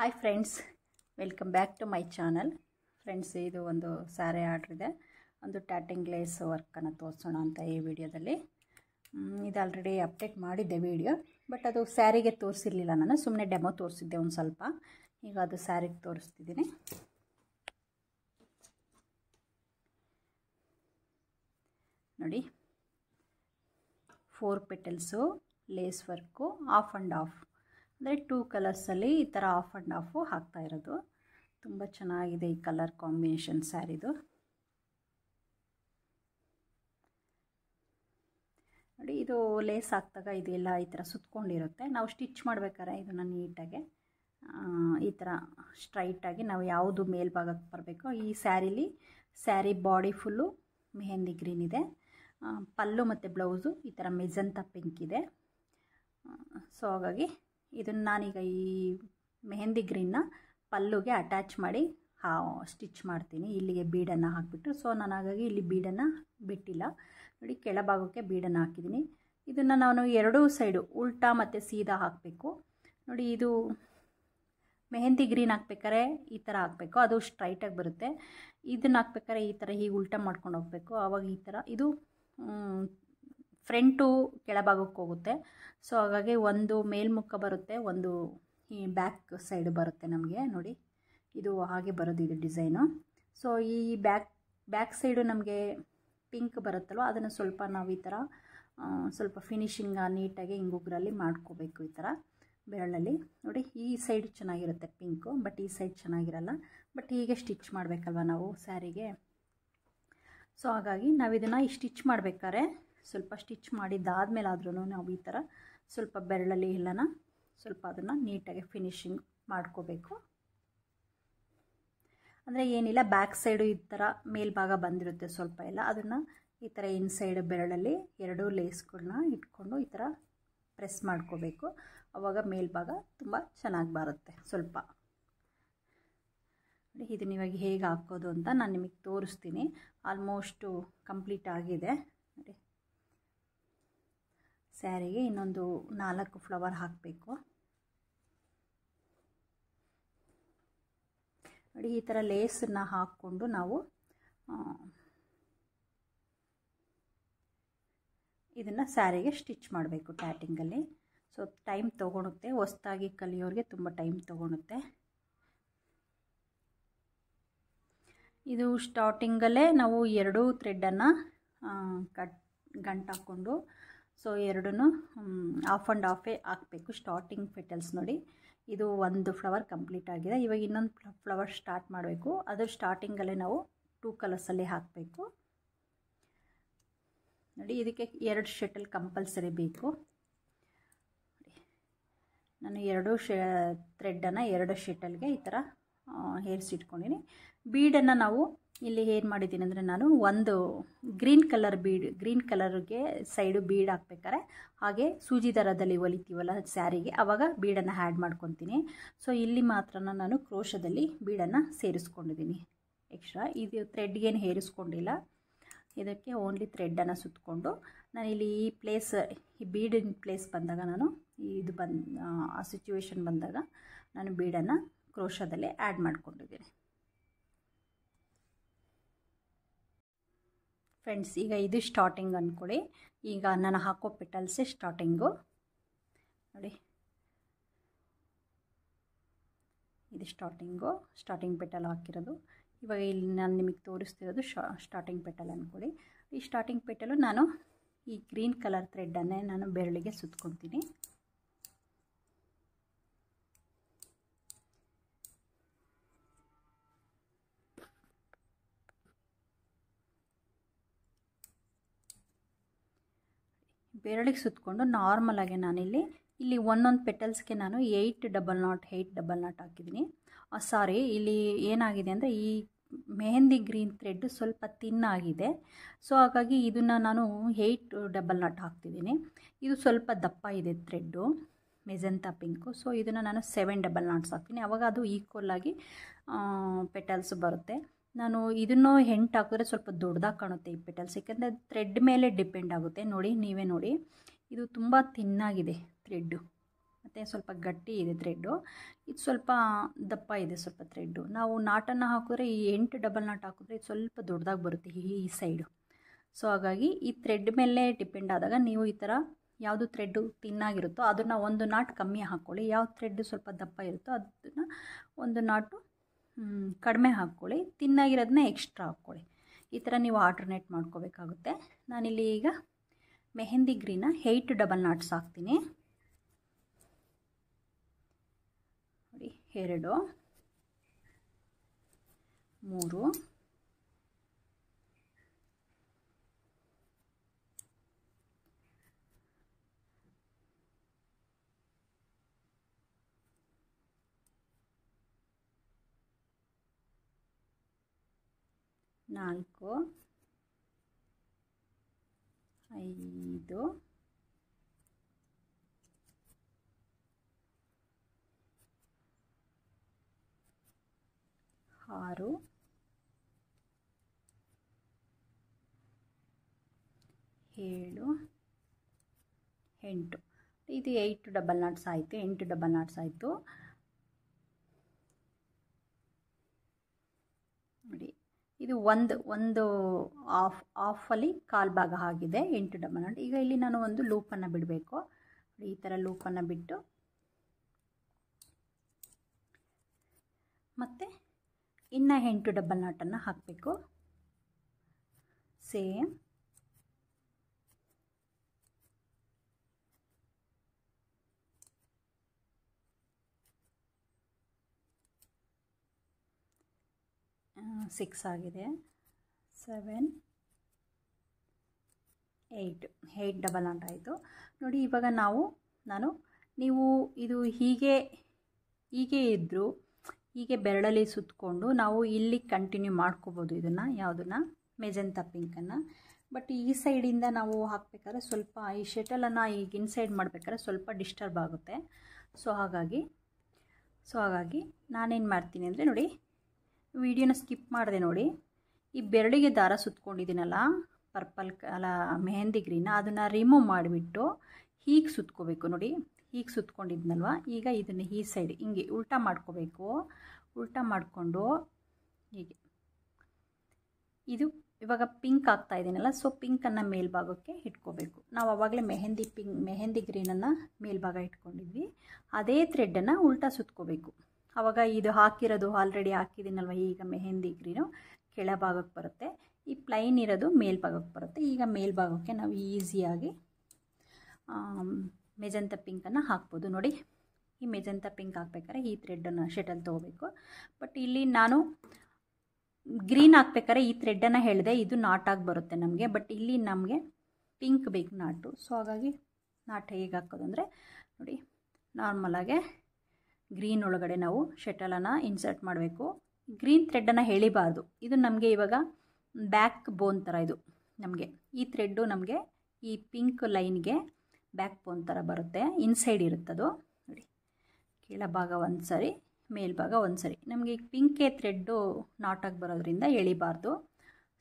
hi friends welcome back to my channel friends ಇದು ಒಂದು sari order ಇದೆ ಒಂದು ಟ್ಯಾಟಿಂಗ್ ಲೇಸ್ ವರ್ಕನ್ನು ತೋರಿಸೋಣ ಅಂತ ಈ ವಿಡಿಯೋದಲ್ಲಿ ಇದು ಆಲ್ರೆಡಿ ಅಪ್ಡೇಟ್ ಮಾಡಿದ್ದೆ ವಿಡಿಯೋ ಬಟ್ ಅದು ಸ್ಯಾರಿಗೆ ತೋರಿಸಿರಲಿಲ್ಲ ನಾನು ಸುಮ್ಮನೆ ಡೆಮೋ ತೋರಿಸಿದ್ದೆ ಒಂದು ಸ್ವಲ್ಪ ಈಗ ಅದು ಸ್ಯಾರಿಗೆ ತೋರಿಸ್ತಿದ್ದೀನಿ ನೋಡಿ four petals lace work half and half ಅಂದರೆ ಟೂ ಕಲರ್ಸಲ್ಲಿ ಈ ಥರ ಆಫ್ ಆ್ಯಂಡ್ ಆಫು ಹಾಕ್ತಾ ಇರೋದು ತುಂಬ ಚೆನ್ನಾಗಿದೆ ಈ ಕಲರ್ ಕಾಂಬಿನೇಷನ್ ಸ್ಯಾರಿದು ನೋಡಿ ಇದು ಲೇಸ್ ಹಾಕ್ದಾಗ ಇದೆಲ್ಲ ಈ ಥರ ಸುತ್ಕೊಂಡಿರುತ್ತೆ ನಾವು ಸ್ಟಿಚ್ ಮಾಡ್ಬೇಕಾದ್ರೆ ಇದನ್ನು ನೀಟಾಗಿ ಈ ಥರ ಸ್ಟ್ರೈಟಾಗಿ ನಾವು ಯಾವುದು ಮೇಲ್ಭಾಗಕ್ಕೆ ಬರಬೇಕು ಈ ಸ್ಯಾರಿಲಿ sari body full mehndi green ಇದೆ ಪಲ್ಲು ಮತ್ತು ಬ್ಲೌಸು ಈ ಥರ ಮೆಜಂತ ಪಿಂಕ್ ಇದೆ ಸೊ ಹಾಗಾಗಿ ಇದನ್ನು ನಾನೀಗ ಈ ಮೆಹಂದಿ ಗ್ರೀನ್ನ ಪಲ್ಲುಗೆ ಅಟ್ಯಾಚ್ ಮಾಡಿ ಹಾ ಸ್ಟಿಚ್ ಮಾಡ್ತೀನಿ ಇಲ್ಲಿಗೆ ಬೀಡನ್ನು ಹಾಕಿಬಿಟ್ಟು ಸೊ ನಾನು ಹಾಗಾಗಿ ಇಲ್ಲಿ ಬೀಡನ್ನು ಬಿಟ್ಟಿಲ್ಲ ನೋಡಿ ಕೆಳಭಾಗಕ್ಕೆ ಬೀಡನ್ನು ಹಾಕಿದ್ದೀನಿ ಇದನ್ನು ನಾನು ಎರಡೂ ಸೈಡು ಉಲ್ಟಾ ಮತ್ತು ಸೀದಾ ಹಾಕಬೇಕು ನೋಡಿ ಇದು ಮೆಹಂದಿ ಗ್ರೀನ್ ಹಾಕ್ಬೇಕಾದ್ರೆ ಈ ಥರ ಹಾಕಬೇಕು ಅದು ಸ್ಟ್ರೈಟಾಗಿ ಬರುತ್ತೆ ಇದನ್ನು ಹಾಕ್ಬೇಕಾರೆ ಈ ಥರ ಹೀಗೆ ಉಲ್ಟಾ ಮಾಡ್ಕೊಂಡು ಹೋಗಬೇಕು ಆವಾಗ ಈ ಥರ ಇದು ಫ್ರಂಟು ಕೆಳಭಾಗಕ್ಕೆ ಹೋಗುತ್ತೆ ಸೊ ಹಾಗಾಗಿ ಒಂದು ಮೇಲ್ಮುಖ ಬರುತ್ತೆ ಒಂದು ಈ ಬ್ಯಾಕ್ ಸೈಡ್ ಬರುತ್ತೆ ನಮಗೆ ನೋಡಿ ಇದು ಹಾಗೆ ಬರೋದು ಇದು ಡಿಸೈನು ಸೊ ಈ ಬ್ಯಾಕ್ ಬ್ಯಾಕ್ ಸೈಡು ನಮಗೆ ಪಿಂಕ್ ಬರುತ್ತಲ್ವ ಅದನ್ನು ಸ್ವಲ್ಪ ನಾವು ಈ ಥರ ಸ್ವಲ್ಪ ಫಿನಿಶಿಂಗ ನೀಟಾಗಿ ಹಿಂಗುಗ್ರಲ್ಲಿ ಮಾಡ್ಕೋಬೇಕು ಈ ಥರ ಬೆರಳಲ್ಲಿ ನೋಡಿ ಈ ಸೈಡ್ ಚೆನ್ನಾಗಿರುತ್ತೆ ಪಿಂಕು ಬಟ್ ಈ ಸೈಡ್ ಚೆನ್ನಾಗಿರಲ್ಲ ಬಟ್ ಹೀಗೆ ಸ್ಟಿಚ್ ಮಾಡಬೇಕಲ್ವ ನಾವು ಸ್ಯಾರಿಗೆ ಸೊ ಹಾಗಾಗಿ ನಾವು ಇದನ್ನು ಸ್ಟಿಚ್ ಮಾಡಬೇಕಾದ್ರೆ ಸ್ವಲ್ಪ ಸ್ಟಿಚ್ ಮಾಡಿದ್ದಾದಮೇಲೆ ಆದ್ರೂ ನಾವು ಈ ಥರ ಸ್ವಲ್ಪ ಬೆರಳಲ್ಲಿ ಎಲ್ಲನ ಸ್ವಲ್ಪ ಅದನ್ನು ನೀಟಾಗಿ ಫಿನಿಶಿಂಗ್ ಮಾಡ್ಕೋಬೇಕು ಅಂದರೆ ಏನಿಲ್ಲ ಬ್ಯಾಕ್ ಸೈಡು ಈ ಥರ ಮೇಲ್ಭಾಗ ಬಂದಿರುತ್ತೆ ಸ್ವಲ್ಪ ಎಲ್ಲ ಅದನ್ನು ಈ ಥರ ಇನ್ಸೈಡ್ ಬೆರಳಲ್ಲಿ ಎರಡೂ ಲೇಸ್ಗಳನ್ನ ಇಟ್ಕೊಂಡು ಈ ಥರ ಪ್ರೆಸ್ ಮಾಡ್ಕೋಬೇಕು ಆವಾಗ ಮೇಲ್ಭಾಗ ತುಂಬ ಚೆನ್ನಾಗಿ ಬರುತ್ತೆ ಸ್ವಲ್ಪ ಇದನ್ನ ಇವಾಗ ಹೇಗೆ ಹಾಕೋದು ಅಂತ ನಾನು ನಿಮಗೆ ತೋರಿಸ್ತೀನಿ ಆಲ್ಮೋಸ್ಟು ಕಂಪ್ಲೀಟ್ ಆಗಿದೆ ಸ್ಯಾರಿಗೆ ಇನ್ನೊಂದು ನಾಲ್ಕು ಫ್ಲವರ್ ಹಾಕಬೇಕು ನೋಡಿ ಈ ಥರ ಲೇಸನ್ನು ಹಾಕ್ಕೊಂಡು ನಾವು ಇದನ್ನು ಸ್ಯಾರಿಗೆ ಸ್ಟಿಚ್ ಮಾಡಬೇಕು ಟ್ಯಾಟಿಂಗಲ್ಲಿ ಸೊ ಟೈಮ್ ತೊಗೊಳುತ್ತೆ ಹೊಸ್ದಾಗಿ ಕಲಿಯೋರಿಗೆ ತುಂಬ ಟೈಮ್ ತೊಗೊಳುತ್ತೆ ಇದು ಸ್ಟಾರ್ಟಿಂಗಲ್ಲೇ ನಾವು ಎರಡೂ ಥ್ರೆಡ್ಡನ್ನು ಕಟ್ ಗಂಟಾಕ್ಕೊಂಡು ಸೊ ಎರಡೂ ಆಫ್ ಆ್ಯಂಡ್ ಆಫೇ ಹಾಕಬೇಕು ಸ್ಟಾರ್ಟಿಂಗ್ ಫೆಟಲ್ಸ್ ನೋಡಿ ಇದು ಒಂದು ಫ್ಲವರ್ ಕಂಪ್ಲೀಟ್ ಆಗಿದೆ ಇವಾಗ ಇನ್ನೊಂದು ಫ್ಲವರ್ ಸ್ಟಾರ್ಟ್ ಮಾಡಬೇಕು ಅದು ಸ್ಟಾರ್ಟಿಂಗಲ್ಲೇ ನಾವು ಟೂ ಕಲರ್ಸಲ್ಲಿ ಹಾಕಬೇಕು ನೋಡಿ ಇದಕ್ಕೆ ಎರಡು ಶಟಲ್ ಕಂಪಲ್ಸರಿ ಬೇಕು ನಾನು ಎರಡು ಶೆ ಥ್ರೆಡ್ಡನ್ನು ಎರಡು ಶೆಟಲ್ಗೆ ಈ ಥರ ಇಟ್ಕೊಂಡಿನಿ ಬೀಡನ್ನು ನಾವು ಇಲ್ಲಿ ಏನು ಮಾಡಿದ್ದೀನಿ ಅಂದರೆ ನಾನು ಒಂದು ಗ್ರೀನ್ ಕಲರ್ ಬೀಡ್ ಗ್ರೀನ್ ಕಲರ್ಗೆ ಸೈಡು ಬೀಡ್ ಹಾಕ್ಬೇಕಾರೆ ಹಾಗೆ ಸೂಜಿ ದರದಲ್ಲಿ ಹೊಲಿತೀವಲ್ಲ ಸ್ಯಾರಿಗೆ ಆವಾಗ ಬೀಡನ್ನು ಆ್ಯಡ್ ಮಾಡ್ಕೊತೀನಿ ಸೊ ಇಲ್ಲಿ ಮಾತ್ರ ನಾನು ಕ್ರೋಶದಲ್ಲಿ ಬೀಡನ್ನು ಸೇರಿಸ್ಕೊಂಡಿದ್ದೀನಿ ಎಕ್ಸ್ಟ್ರಾ ಇದು ಥ್ರೆಡ್ಗೇನು ಹೇರಿಸ್ಕೊಂಡಿಲ್ಲ ಇದಕ್ಕೆ ಓನ್ಲಿ ಥ್ರೆಡ್ಡನ್ನು ಸುತ್ತಕೊಂಡು ನಾನು ಇಲ್ಲಿ ಈ ಪ್ಲೇಸ್ ಈ ಬೀಡಿನ ಪ್ಲೇಸ್ ಬಂದಾಗ ನಾನು ಇದು ಬಂದ ಆ ಸಿಚುವೇಶನ್ ಬಂದಾಗ ನಾನು ಬೀಡನ್ನು ಕ್ರೋಶದಲ್ಲೇ ಆ್ಯಡ್ ಮಾಡ್ಕೊಂಡಿದ್ದೀನಿ ಫ್ರೆಂಡ್ಸ್ ಈಗ ಇದು ಸ್ಟಾರ್ಟಿಂಗ್ ಅಂದ್ಕೊಳ್ಳಿ ಈಗ ನಾನು ಹಾಕೋ ಪೆಟಲ್ಸೇ ಸ್ಟಾರ್ಟಿಂಗು ನೋಡಿ ಇದು ಸ್ಟಾರ್ಟಿಂಗು ಸ್ಟಾರ್ಟಿಂಗ್ ಪೆಟಲ್ ಹಾಕಿರೋದು ಇವಾಗ ಇಲ್ಲಿ ನಾನು ನಿಮಗೆ ತೋರಿಸ್ತಿರೋದು ಸ್ಟಾರ್ಟಿಂಗ್ ಪೆಟಲ್ ಅಂದ್ಕೊಳ್ಳಿ ಈ ಸ್ಟಾರ್ಟಿಂಗ್ ಪೆಟಲು ನಾನು ಈ ಗ್ರೀನ್ ಕಲರ್ ಥ್ರೆಡ್ಡನ್ನೇ ನಾನು ಬೆರಳಿಗೆ ಸುತ್ಕೊತೀನಿ ಬೆರಳಿಗೆ ಸುತ್ತಕೊಂಡು ನಾರ್ಮಲಾಗೆ ನಾನಿಲ್ಲಿ ಇಲ್ಲಿ ಒಂದೊಂದು ಪೆಟಲ್ಸ್ಗೆ ನಾನು eight double knot eight double knot ಹಾಕಿದ್ದೀನಿ ಸಾರಿ ಇಲ್ಲಿ ಏನಾಗಿದೆ ಅಂದರೆ ಈ ಮೆಹಂದಿ ಗ್ರೀನ್ ಥ್ರೆಡ್ ಸ್ವಲ್ಪ ತಿನ್ನಾಗಿದೆ ಸೊ ಹಾಗಾಗಿ ಇದನ್ನು ನಾನು ಏಯ್ಟ್ ಡಬಲ್ ನಾಟ್ ಹಾಕ್ತಿದ್ದೀನಿ ಇದು ಸ್ವಲ್ಪ ದಪ್ಪ ಇದೆ ಥ್ರೆಡ್ಡು ಮೆಜೆಂತಾ ಪಿಂಕು ಸೊ ಇದನ್ನು ನಾನು ಸೆವೆನ್ ಡಬಲ್ ನಾಟ್ಸ್ ಹಾಕ್ತೀನಿ ಆವಾಗ ಅದು ಈಕ್ವಲ್ ಆಗಿ ಪೆಟಲ್ಸ್ ಬರುತ್ತೆ ನಾನು ಇದನ್ನು ಹೆಂಟ್ ಹಾಕಿದ್ರೆ ಸ್ವಲ್ಪ ದೊಡ್ಡದಾಗಿ ಕಾಣುತ್ತೆ ಈ ಪೆಟಲ್ಸ್ ಏಕೆಂದರೆ ಥ್ರೆಡ್ ಮೇಲೆ ಡಿಪೆಂಡ್ ಆಗುತ್ತೆ ನೋಡಿ ನೀವೇ ನೋಡಿ ಇದು ತುಂಬ ತಿನ್ನಾಗಿದೆ ಥ್ರೆಡ್ಡು ಮತ್ತು ಸ್ವಲ್ಪ ಗಟ್ಟಿ ಇದೆ ಥ್ರೆಡ್ಡು ಇದು ಸ್ವಲ್ಪ ದಪ್ಪ ಇದೆ ಸ್ವಲ್ಪ ಥ್ರೆಡ್ಡು ನಾವು ನಾಟನ್ನು ಹಾಕಿದ್ರೆ ಈ ಎಂಟು ಡಬಲ್ ನಾಟ್ ಹಾಕಿದ್ರೆ ಇದು ಸ್ವಲ್ಪ ದೊಡ್ಡದಾಗಿ ಬರುತ್ತೆ ಈ ಈ ಸೈಡು ಸೊ ಹಾಗಾಗಿ ಈ ಥ್ರೆಡ್ ಮೇಲೆ ಡಿಪೆಂಡ್ ಆದಾಗ ನೀವು ಈ ಥರ ಯಾವುದು ಥ್ರೆಡ್ಡು ತಿನ್ನಾಗಿರುತ್ತೋ ಅದನ್ನು ಒಂದು ನಾಟ್ ಕಮ್ಮಿ ಹಾಕ್ಕೊಳ್ಳಿ ಯಾವ ಥ್ರೆಡ್ಡು ಸ್ವಲ್ಪ ದಪ್ಪ ಇರುತ್ತೋ ಅದನ್ನು ಒಂದು ನಾಟು ಕಡಿಮೆ ಹಾಕ್ಕೊಳ್ಳಿ ತಿನ್ನಾಗಿರೋದನ್ನ ಎಕ್ಸ್ಟ್ರಾ ಹಾಕ್ಕೊಳ್ಳಿ ಈ ಥರ ನೀವು ಆಲ್ಟರ್ನೇಟ್ ಮಾಡ್ಕೋಬೇಕಾಗುತ್ತೆ ನಾನಿಲ್ಲಿ ಈಗ mehndi green eight double knots ಹಾಕ್ತೀನಿ ನೋಡಿ ಎರಡು ಮೂರು ನಾಲ್ಕು ಐದು ಆರು ಏಳು ಎಂಟು ಇದು ಏಯ್ಟ್ ಡಬಲ್ ನಾಟ್ಸ್ ಆಯಿತು ಎಂಟು ಡಬಲ್ ನಾಟ್ಸ್ ಆಯಿತು ಇದು ಒಂದು ಒಂದು ಆಫ್ ಆಫಲ್ಲಿ ಕಾಲು ಭಾಗ ಆಗಿದೆ ಎಂಟು ಡಬಲ್ ನಾಟ್ ಈಗ ಇಲ್ಲಿ ನಾನು ಒಂದು ಲೂಪನ್ನು ಬಿಡಬೇಕು ಈ ಥರ ಲೂಪನ್ನು ಬಿಟ್ಟು ಮತ್ತು ಇನ್ನು ಎಂಟು ಡಬಲ್ ನಾಟನ್ನು ಹಾಕಬೇಕು ಸೇಮ್ ಸಿಕ್ಸ್ ಆಗಿದೆ ಸೆವೆನ್ ಏಯ್ಟ್ ಏಯ್ಟ್ ಡಬಲ್ ಅಂತ ಆಯಿತು ನೋಡಿ ಇವಾಗ ನಾವು ನಾನು ನೀವು ಇದು ಹೀಗೆ ಹೀಗೆ ಇದ್ದರೂ ಹೀಗೆ ಬೆರಳಲ್ಲಿ ಸುತ್ತಕೊಂಡು ನಾವು ಇಲ್ಲಿ ಕಂಟಿನ್ಯೂ ಮಾಡ್ಕೋಬೋದು ಇದನ್ನು ಯಾವುದನ್ನು ಮೆಜೆಂತ ಪಿಂಕನ್ನು ಬಟ್ ಈ ಸೈಡಿಂದ ನಾವು ಹಾಕಬೇಕಾದ್ರೆ ಸ್ವಲ್ಪ ಈ ಶೆಟಲನ್ನು ಈಗ ಇನ್ಸೈಡ್ ಮಾಡಬೇಕಾದ್ರೆ ಸ್ವಲ್ಪ ಡಿಸ್ಟರ್ಬ್ ಆಗುತ್ತೆ ಸೊ ಹಾಗಾಗಿ ಸೊ ಹಾಗಾಗಿ ನಾನೇನು ಮಾಡ್ತೀನಿ ಅಂದರೆ ನೋಡಿ ವಿಡಿಯೋನ ಸ್ಕಿಪ್ ಮಾಡಿದೆ ನೋಡಿ ಈ ಬೆರಳಿಗೆ ದಾರ ಸುತ್ಕೊಂಡಿದ್ದೀನಲ್ಲ ಪರ್ಪಲ್ ಅಲ್ಲ ಮೆಹಂದಿ ಗ್ರೀನ ಅದನ್ನು ರಿಮೂವ್ ಮಾಡಿಬಿಟ್ಟು ಹೀಗೆ ಸುತ್ಕೋಬೇಕು ನೋಡಿ ಹೀಗೆ ಸುತ್ಕೊಂಡಿದ್ನಲ್ವ ಈಗ ಇದನ್ನು ಈ ಸೈಡ್ ಹಿಂಗೆ ಉಲ್ಟಾ ಮಾಡ್ಕೋಬೇಕು ಉಲ್ಟಾ ಮಾಡಿಕೊಂಡು ಹೀಗೆ ಇದು ಇವಾಗ ಪಿಂಕ್ ಆಗ್ತಾ ಇದ್ದೀನಲ್ಲ ಸೊ ಪಿಂಕನ್ನು ಮೇಲ್ಭಾಗಕ್ಕೆ ಇಟ್ಕೋಬೇಕು ನಾವು ಆವಾಗಲೇ ಮೆಹಂದಿ ಪಿಂಕ್ ಮೆಹಂದಿ ಗ್ರೀನನ್ನು ಮೇಲ್ಭಾಗ ಇಟ್ಕೊಂಡಿದ್ವಿ ಅದೇ ಥ್ರೆಡ್ಡನ್ನು ಉಲ್ಟಾ ಸುತ್ಕೋಬೇಕು ಆವಾಗ ಇದು ಹಾಕಿರೋದು ಆಲ್ರೆಡಿ ಹಾಕಿದ್ದೀನಲ್ವ ಈಗ ಮೆಹೆಂದಿ ಗ್ರೀನು ಕೆಳಭಾಗಕ್ಕೆ ಬರುತ್ತೆ ಈ ಪ್ಲೈನ್ ಇರೋದು ಮೇಲ್ಭಾಗಕ್ಕೆ ಬರುತ್ತೆ ಈಗ ಮೇಲ್ಭಾಗಕ್ಕೆ ನಾವು ಈಸಿಯಾಗಿ ಮೆಜಂತ ಪಿಂಕನ್ನು ಹಾಕ್ಬೋದು ನೋಡಿ ಈ ಮೆಜಂತ ಪಿಂಕ್ ಹಾಕ್ಬೇಕಾದ್ರೆ ಈ ಥ್ರೆಡ್ಡನ್ನು ಶೆಟಲ್ ತೊಗೋಬೇಕು ಬಟ್ ಇಲ್ಲಿ ನಾನು ಗ್ರೀನ್ ಹಾಕ್ಬೇಕಾದ್ರೆ ಈ ಥ್ರೆಡ್ಡನ್ನು ಹೇಳಿದೆ ಇದು ನಾಟಾಗಿ ಬರುತ್ತೆ ನಮಗೆ ಬಟ್ ಇಲ್ಲಿ ನಮಗೆ ಪಿಂಕ್ ಬೇಕು ನಾಟು ಸೊ ಹಾಗಾಗಿ ನಾಟ್ ಹೇಗೆ ಹಾಕೋದು ಅಂದರೆ ನೋಡಿ ನಾರ್ಮಲಾಗೆ ಗ್ರೀನ್ ಒಳಗಡೆ ನಾವು ಶೆಟಲನ್ನು ಇನ್ಸರ್ಟ್ ಮಾಡಬೇಕು ಗ್ರೀನ್ ಥ್ರೆಡ್ಡನ್ನು ಹೇಳಿಬಾರ್ದು ಇದು ನಮಗೆ ಇವಾಗ ಬ್ಯಾಕ್ ಬೋನ್ ಥರ ಇದು ನಮಗೆ ಈ ಥ್ರೆಡ್ಡು ನಮಗೆ ಈ ಪಿಂಕ್ ಲೈನ್ಗೆ ಬ್ಯಾಕ್ ಬೋನ್ ಥರ ಬರುತ್ತೆ ಇನ್ಸೈಡ್ ಇರುತ್ತದು ನೋಡಿ ಕೆಳಭಾಗ ಒಂದು ಸರಿ ಮೇಲ್ಭಾಗ ಒಂದು ಸರಿ ನಮಗೆ ಈ ಪಿಂಕೆ ಥ್ರೆಡ್ಡು ನಾಟಾಗಿ ಬರೋದ್ರಿಂದ ಎಳಿಬಾರ್ದು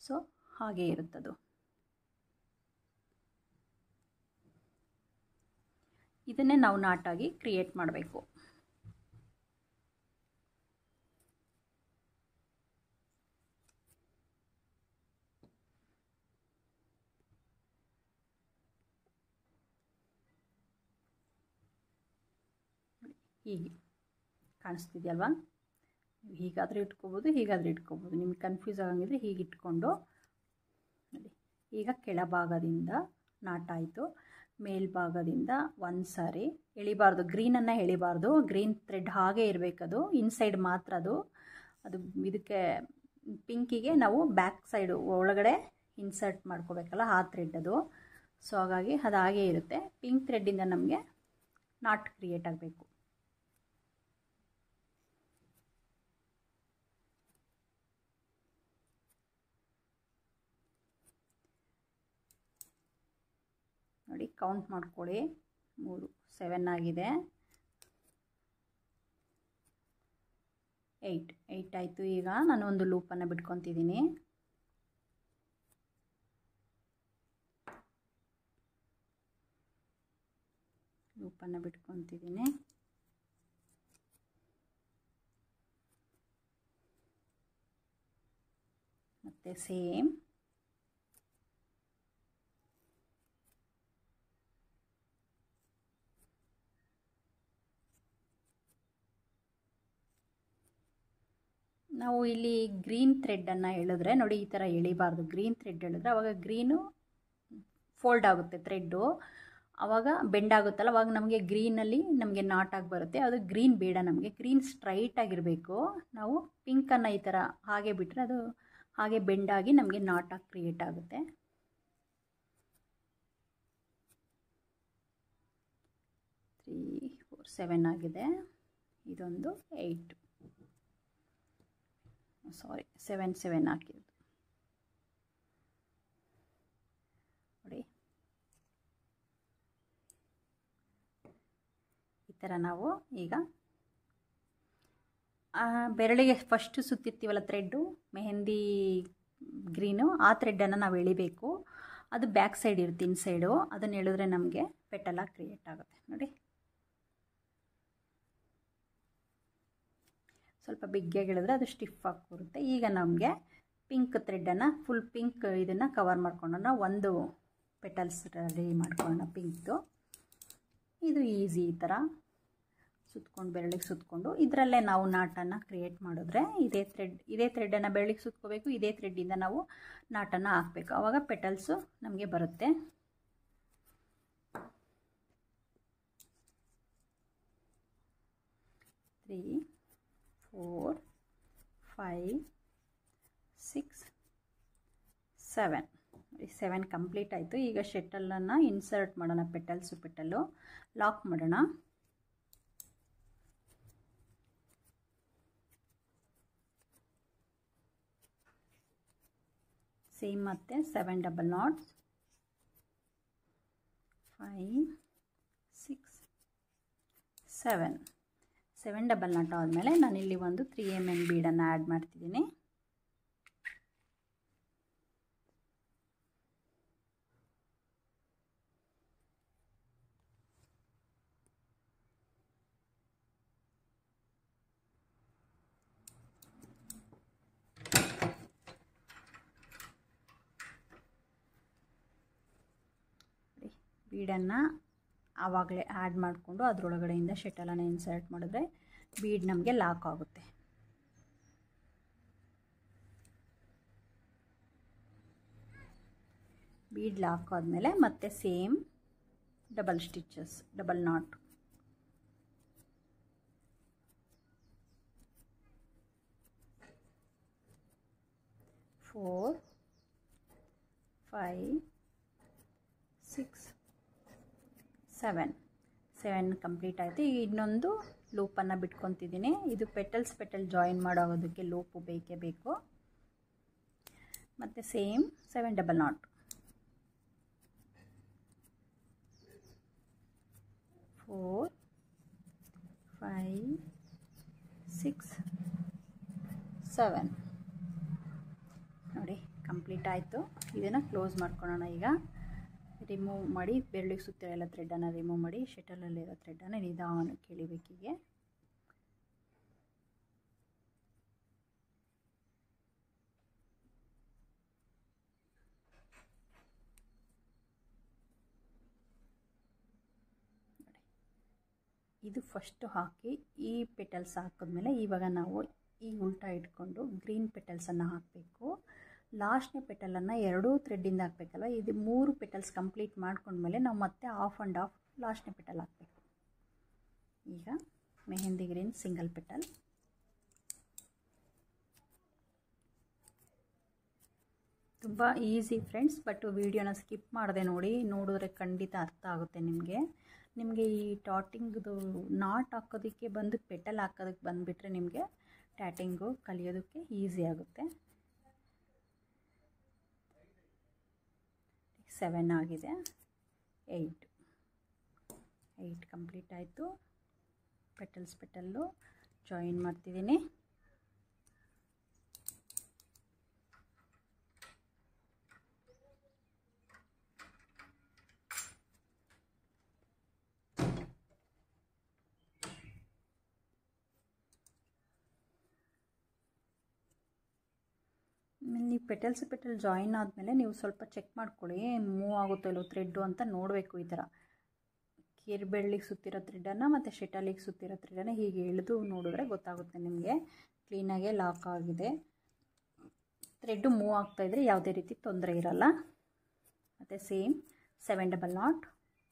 ಸೊ ಹಾಗೆ ಇರುತ್ತದು ಇದನ್ನೇ ನಾವು ನಾಟಾಗಿ ಕ್ರಿಯೇಟ್ ಮಾಡಬೇಕು ಹೀಗೆ ಕಾಣಿಸ್ತಿದೆಯಲ್ವಾ ನೀವು ಹೀಗಾದರೂ ಇಟ್ಕೋಬೋದು ಹೀಗಾದರೂ ಇಟ್ಕೋಬೋದು ನಿಮ್ಗೆ ಕನ್ಫ್ಯೂಸ್ ಆಗಂಗಿದ್ರೆ ಹೀಗೆ ಇಟ್ಕೊಂಡು ನೋಡಿ ಈಗ ಕೆಳಭಾಗದಿಂದ ನಾಟ ಆಯಿತು ಮೇಲ್ಭಾಗದಿಂದ ಒಂದು ಸಾರಿ ಎಳಿಬಾರ್ದು ಗ್ರೀನನ್ನು ಎಳಿಬಾರ್ದು ಗ್ರೀನ್ ಥ್ರೆಡ್ ಹಾಗೆ ಇರಬೇಕದು ಇನ್ಸೈಡ್ ಮಾತ್ರ ಅದು ಅದು ಇದಕ್ಕೆ ಪಿಂಕಿಗೆ ನಾವು ಬ್ಯಾಕ್ ಸೈಡು ಒಳಗಡೆ ಇನ್ಸರ್ಟ್ ಮಾಡ್ಕೋಬೇಕಲ್ಲ ಆ ಥ್ರೆಡ್ ಅದು ಸೊ ಹಾಗಾಗಿ ಅದು ಹಾಗೇ ಇರುತ್ತೆ ಪಿಂಕ್ ಥ್ರೆಡ್ಡಿಂದ ನಮಗೆ ನಾಟ್ ಕ್ರಿಯೇಟ್ ಆಗಬೇಕು ಮಾಡಿ ಕೌಂಟ್ ಮಾಡ್ಕೊಳ್ಳಿ ಮೂರು ಸೆವೆನ್ ಆಗಿದೆ ಏಯ್ಟ್ ಏಯ್ಟ್ ಆಯಿತು ಈಗ ನಾನು ಒಂದು ಲೂಪನ್ನು ಬಿಟ್ಕೊತಿದ್ದೀನಿ ಲೂಪನ್ನು ಬಿಟ್ಕೊತಿದ್ದೀನಿ ಮತ್ತು ಸೇಮ್ ನಾವು ಇಲ್ಲಿ ಗ್ರೀನ್ ಥ್ರೆಡ್ಡನ್ನು ಎಳಿದ್ರೆ ನೋಡಿ ಈ ಥರ ಎಳಿಬಾರ್ದು ಗ್ರೀನ್ ಥ್ರೆಡ್ ಹೇಳಿದ್ರೆ ಅವಾಗ ಗ್ರೀನು ಫೋಲ್ಡ್ ಆಗುತ್ತೆ ಥ್ರೆಡ್ಡು ಆವಾಗ ಬೆಂಡ್ ಆಗುತ್ತಲ್ಲ ಅವಾಗ ನಮಗೆ ಗ್ರೀನಲ್ಲಿ ನಮಗೆ ನಾಟ್ ಆಗಿ ಬರುತ್ತೆ ಅದು ಗ್ರೀನ್ ಬೇಡ ನಮಗೆ ಗ್ರೀನ್ ಸ್ಟ್ರೈಟ್ ಆಗಿರಬೇಕು ನಾವು ಪಿಂಕನ್ನು ಈ ಥರ ಹಾಗೆ ಬಿಟ್ಟರೆ ಅದು ಹಾಗೆ ಬೆಂಡಾಗಿ ನಮಗೆ ನಾಟ್ ಆಗಿ ಕ್ರಿಯೇಟ್ ಆಗುತ್ತೆ ತ್ರೀ ಫೋರ್ ಸೆವೆನ್ ಆಗಿದೆ ಇದೊಂದು ಏಯ್ಟು ಸಾರಿ ಸೆವೆನ್ ಸೆವೆನ್ ಹಾಕಿರೋದು ನೋಡಿ ಈ ಥರ ನಾವು ಈಗ ಬೆರಳಿಗೆ ಫಸ್ಟು ಸುತ್ತಿರ್ತೀವಲ್ಲ ಥ್ರೆಡ್ಡು ಮೆಹಂದಿ ಗ್ರೀನು ಆ ಥ್ರೆಡ್ಡನ್ನು ನಾವು ಎಳಿಬೇಕು ಅದು ಬ್ಯಾಕ್ ಸೈಡ್ ಇರುತ್ತೆ ಇನ್ಸೈಡು ಅದನ್ನು ಎಳೆದ್ರೆ ನಮಗೆ ಪೆಟಲ ಕ್ರಿಯೇಟ್ ಆಗುತ್ತೆ ನೋಡಿ ಸ್ವಲ್ಪ ಬಿಗ್ಗೆ ಇಳಿದ್ರೆ ಅದು ಸ್ಟಿಫ್ ಆಗಿ ಕೂರುತ್ತೆ ಈಗ ನಮಗೆ ಪಿಂಕ್ ಥ್ರೆಡ್ಡನ್ನು ಫುಲ್ ಪಿಂಕ್ ಇದನ್ನು ಕವರ್ ಮಾಡ್ಕೊಂಡೋಣ ಒಂದು ಪೆಟಲ್ಸ್ ರೆಡಿ ಮಾಡ್ಕೊಳ್ಳೋಣ ಪಿಂಕ್ದು ಇದು ಈಸಿ ಈ ಥರ ಸುತ್ಕೊಂಡು ಬೆರಳಿಗೆ ಸುತ್ಕೊಂಡು ಇದರಲ್ಲೇ ನಾವು ನಾಟನ್ನು ಕ್ರಿಯೇಟ್ ಮಾಡಿದ್ರೆ ಇದೇ ಥ್ರೆಡ್ ಇದೇ ಥ್ರೆಡ್ಡನ್ನು ಬೆರಳಿಗೆ ಸುತ್ಕೋಬೇಕು ಇದೇ ಥ್ರೆಡ್ಡಿಂದ ನಾವು ನಾಟನ್ನು ಹಾಕಬೇಕು ಆವಾಗ ಪೆಟಲ್ಸು ನಮಗೆ ಬರುತ್ತೆ three four five six seven ಈ ಸೆವೆನ್ ಕಂಪ್ಲೀಟ್ ಆಯಿತು ಈಗ ಶೆಟಲನ್ನು ಇನ್ಸರ್ಟ್ ಮಾಡೋಣ ಪೆಟಲ್ಸು ಪೆಟಲ್ಲು ಲಾಕ್ ಮಾಡೋಣ ಸೇಮ್ ಮತ್ತೆ seven double knots five six seven seven double knot ಆದಮೇಲೆ ನಾನಿಲ್ಲಿ ಒಂದು ತ್ರೀ ಎಮ್ ಎನ್ ಬೀಡನ್ನು ಆ್ಯಡ್ ಮಾಡ್ತಿದ್ದೀನಿ ಬೀಡನ್ನು ಆವಾಗಲೇ ಆ್ಯಡ್ ಮಾಡಿಕೊಂಡು ಅದರೊಳಗಡೆಯಿಂದ ಶೆಟಲನ್ನು ಇನ್ಸರ್ಟ್ ಮಾಡಿದ್ರೆ ಬೀಡ್ ನಮಗೆ ಲಾಕ್ ಆಗುತ್ತೆ ಬೀಡ್ ಲಾಕ್ ಆದಮೇಲೆ ಮತ್ತೆ same double stitches double knot four five six seven seven complete ಆಯಿತು ಈಗ ಇನ್ನೊಂದು ಲೂಪನ್ನು ಬಿಟ್ಕೊತಿದ್ದೀನಿ ಇದು ಪೆಟಲ್ಸ್ ಪೆಟಲ್ ಜಾಯಿನ್ ಮಾಡೋದಕ್ಕೆ ಲೂಪು ಬೇಕೇ ಬೇಕು ಮತ್ತು same seven double knot four five six seven ನೋಡಿ ಕಂಪ್ಲೀಟ್ ಆಯಿತು ಇದನ್ನು ಕ್ಲೋಸ್ ಮಾಡ್ಕೊಳ್ಳೋಣ ಈಗ ರಿಮೂವ್ ಮಾಡಿ ಬೆರಳಿಗೆ ಸುತ್ತಿರೋ ಎಲ್ಲ ಥ್ರೆಡ್ಡನ್ನು ರಿಮೂವ್ ಮಾಡಿ ಶೆಟಲಲ್ಲಿರೋ ಥ್ರೆಡ್ಡನ್ನು ನಿಧಾನ ಕೇಳಿಬೇಕಿಗೆ ಇದು ಫಸ್ಟು ಹಾಕಿ ಈ ಪೆಟಲ್ಸ್ ಹಾಕಿದ್ಮೇಲೆ ಇವಾಗ ನಾವು ಈ ಉಲ್ಟಾ ಇಟ್ಕೊಂಡು ಗ್ರೀನ್ ಪೆಟಲ್ಸನ್ನು ಹಾಕಬೇಕು ಲಾಸ್ಟ್ನೇ ಪೆಟಲನ್ನು ಎರಡೂ ಥ್ರೆಡ್ಡಿಂದ ಹಾಕ್ಬೇಕಲ್ಲ ಇದು ಮೂರು ಪೆಟಲ್ಸ್ ಕಂಪ್ಲೀಟ್ ಮಾಡ್ಕೊಂಡ್ಮೇಲೆ ನಾವು ಮತ್ತೆ ಆಫ್ ಆ್ಯಂಡ್ ಆಫ್ ಲಾಸ್ಟ್ನೇ ಪೆಟಲ್ ಹಾಕ್ಬೇಕು ಈಗ ಮೆಹಂದಿ ಗ್ರೀನ್ ಸಿಂಗಲ್ ಪೆಟಲ್ ತುಂಬ ಈಸಿ ಫ್ರೆಂಡ್ಸ್ ಬಟ್ ವೀಡಿಯೋನ ಸ್ಕಿಪ್ ಮಾಡಿದೆ ನೋಡಿ ನೋಡಿದ್ರೆ ಖಂಡಿತ ಅರ್ಥ ಆಗುತ್ತೆ ನಿಮಗೆ ನಿಮಗೆ ಈ ಟಾಟಿಂಗ್ದು ನಾಟ್ ಹಾಕೋದಕ್ಕೆ ಬಂದು ಪೆಟಲ್ ಹಾಕೋದಕ್ಕೆ ಬಂದುಬಿಟ್ರೆ ನಿಮಗೆ ಟ್ಯಾಟಿಂಗು ಕಲಿಯೋದಕ್ಕೆ ಈಸಿ ಆಗುತ್ತೆ ಸೆವೆನ್ ಆಗಿದೆ ಏಯ್ಟ್ ಏಯ್ಟ್ ಕಂಪ್ಲೀಟ್ ಆಯಿತು ಪೆಟಲ್ಸ್ ಪೆಟಲ್ಲು ಜಾಯಿನ್ ಮಾಡ್ತಿದ್ದೀನಿ ಪೆಟಲ್ಸ್ ಪೆಟಲ್ ಜಾಯಿನ್ ಆದಮೇಲೆ ನೀವು ಸ್ವಲ್ಪ ಚೆಕ್ ಮಾಡ್ಕೊಳ್ಳಿ ಮೂವ್ ಆಗುತ್ತೋ ಇಲ್ಲೋ ಥ್ರೆಡ್ಡು ಅಂತ ನೋಡಬೇಕು ಈ ಥರ ಬೆಳ್ಳಿಗೆ ಸುತ್ತಿರೋ ಥ್ರೆಡ್ಡನ್ನು ಮತ್ತು ಶೆಟಲಿಗೆ ಸುತ್ತಿರೋ ಥ್ರೆಡನ್ನು ಹೀಗೆ ಇಳಿದು ನೋಡಿದ್ರೆ ಗೊತ್ತಾಗುತ್ತೆ ನಿಮಗೆ ಕ್ಲೀನಾಗೆ ಲಾಕ್ ಆಗಿದೆ ಥ್ರೆಡ್ಡು ಮೂವ್ ಆಗ್ತಾ ಇದ್ದರೆ ಯಾವುದೇ ರೀತಿ ತೊಂದರೆ ಇರಲ್ಲ ಮತ್ತು ಸೇಮ್ ಸೆವೆನ್ ಡಬಲ್ ನಾಟ್